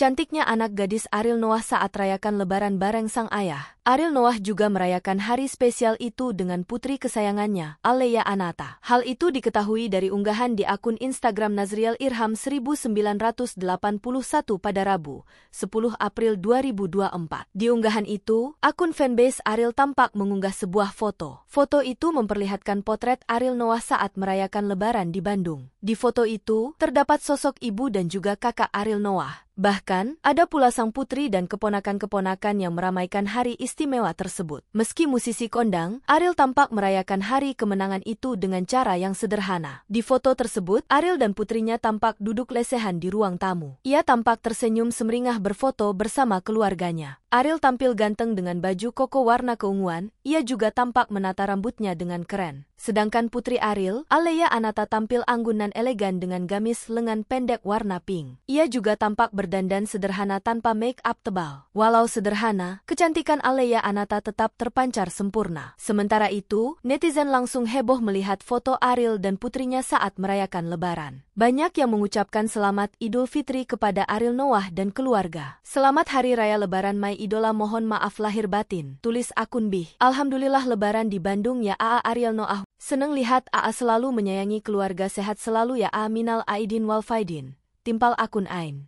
Cantiknya anak gadis Aril Noah saat rayakan lebaran bareng sang ayah. Aril Noah juga merayakan hari spesial itu dengan putri kesayangannya, Alea Anata. Hal itu diketahui dari unggahan di akun Instagram Nazriel Irham 1981 pada Rabu, 10 April 2024. Di unggahan itu, akun fanbase Aril tampak mengunggah sebuah foto. Foto itu memperlihatkan potret Aril Noah saat merayakan lebaran di Bandung. Di foto itu, terdapat sosok ibu dan juga kakak Aril Noah, Bahkan, ada pula sang putri dan keponakan-keponakan yang meramaikan hari istimewa tersebut. Meski musisi kondang, Ariel tampak merayakan hari kemenangan itu dengan cara yang sederhana. Di foto tersebut, Ariel dan putrinya tampak duduk lesehan di ruang tamu. Ia tampak tersenyum semeringah berfoto bersama keluarganya. Ariel tampil ganteng dengan baju koko warna keunguan, ia juga tampak menata rambutnya dengan keren. Sedangkan putri Ariel, Alea Anata tampil anggun dan elegan dengan gamis lengan pendek warna pink. Ia juga tampak ber berdandan sederhana tanpa make up tebal. Walau sederhana, kecantikan Aleya Anata tetap terpancar sempurna. Sementara itu, netizen langsung heboh melihat foto Ariel dan putrinya saat merayakan lebaran. Banyak yang mengucapkan selamat Idul Fitri kepada Ariel Noah dan keluarga. Selamat Hari Raya Lebaran My Idola mohon maaf lahir batin. Tulis akun Bih. Alhamdulillah Lebaran di Bandung ya AA Ariel Noah. Seneng lihat AA selalu menyayangi keluarga sehat selalu ya A Minal Aidin Walfaidin, Timpal akun Ain.